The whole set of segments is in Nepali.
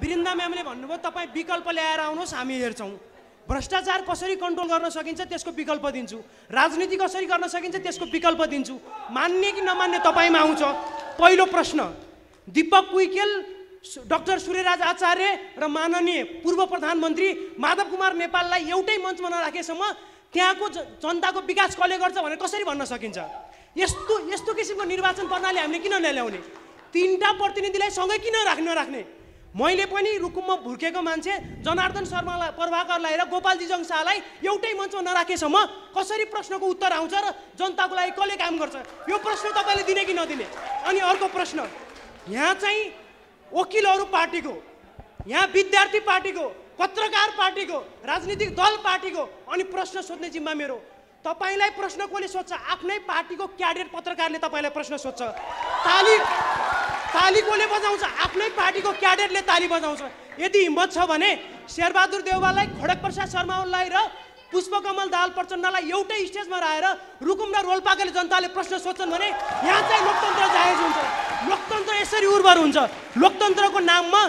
वृन्दा म्यामले भन्नुभयो तपाईँ विकल्प ल्याएर आउनुहोस् हामी हेर्छौँ भ्रष्टाचार कसरी कन्ट्रोल गर्न सकिन्छ त्यसको विकल्प दिन्छु राजनीति कसरी गर्न सकिन्छ त्यसको विकल्प दिन्छु मान्ने कि नमान्ने तपाईँमा आउँछ पहिलो प्रश्न दिपक कुइकेल डाक्टर सूर्यराज आचार्य र माननीय पूर्व प्रधानमन्त्री माधव कुमार नेपाललाई एउटै मञ्चमा नराखेसम्म त्यहाँको जनताको विकास कसले गर्छ भनेर कसरी भन्न सकिन्छ यस्तो यस्तो किसिमको निर्वाचन प्रणाली हामीले किन नल्याउने तिनवटा प्रतिनिधिलाई सँगै किन राख्न नराख्ने मैले पनि रुकुममा भुर्केको मान्छे जनार्दन शर्मालाई प्रभाकरलाई र गोपालजी जङ्सालाई एउटै मञ्चमा नराखेसम्म कसरी प्रश्नको उत्तर आउँछ र जनताको लागि कसले काम गर्छ यो प्रश्न तपाईँले दिने कि नदिने अनि अर्को प्रश्न यहाँ चाहिँ वकिलहरू पार्टीको यहाँ विद्यार्थी पार्टीको पत्रकार पार्टीको राजनीतिक दल पार्टीको अनि प्रश्न सोध्ने जिम्मा मेरो तपाईँलाई प्रश्न कसले सोध्छ आफ्नै पार्टीको क्याडेट पत्रकारले तपाईँलाई प्रश्न सोध्छ तालिम ताली कसले बजाउँछ आफ्नै पार्टीको क्याडेटले ताली बजाउँछ यदि हिम्मत छ भने शेरबहादुर देउवालाई खड्ग प्रसाद शर्मालाई र पुष्पकमल दाल प्रचण्डलाई एउटै स्टेजमा राखेर रुकुम र रोल्पाकाले जनताले प्रश्न सोध्छन् भने यहाँ चाहिँ लोकतन्त्र जायज हुन्छ लोकतन्त्र यसरी उर्वर हुन्छ लोकतन्त्रको नाममा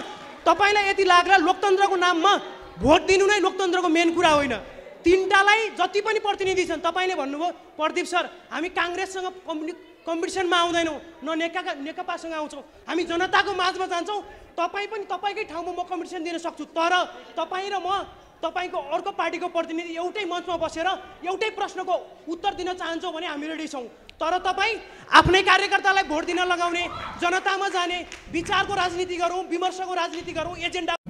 तपाईँलाई यति लाग्ला लोकतन्त्रको नाममा भोट दिनु नै लोकतन्त्रको मेन कुरा होइन तिनवटालाई जति पनि प्रतिनिधि छन् तपाईँले भन्नुभयो प्रदीप सर हामी काङ्ग्रेससँग कम्युनि कम्पिटिसनमा आउँदैनौँ न नेकाका नेकपासँग आउँछौँ हामी जनताको माझमा जान्छौँ तपाईँ पनि तपाईँकै ठाउँमा म कम्पिटिसन दिन सक्छु तर तपाईँ र म तपाईँको अर्को पार्टीको प्रतिनिधि एउटै मञ्चमा बसेर एउटै प्रश्नको उत्तर दिन चाहन्छौँ भने हामी रेडी छौँ तर तपाईँ आफ्नै कार्यकर्तालाई भोट दिन लगाउने जनतामा जाने विचारको राजनीति गरौँ विमर्शको राजनीति गरौँ एजेन्डा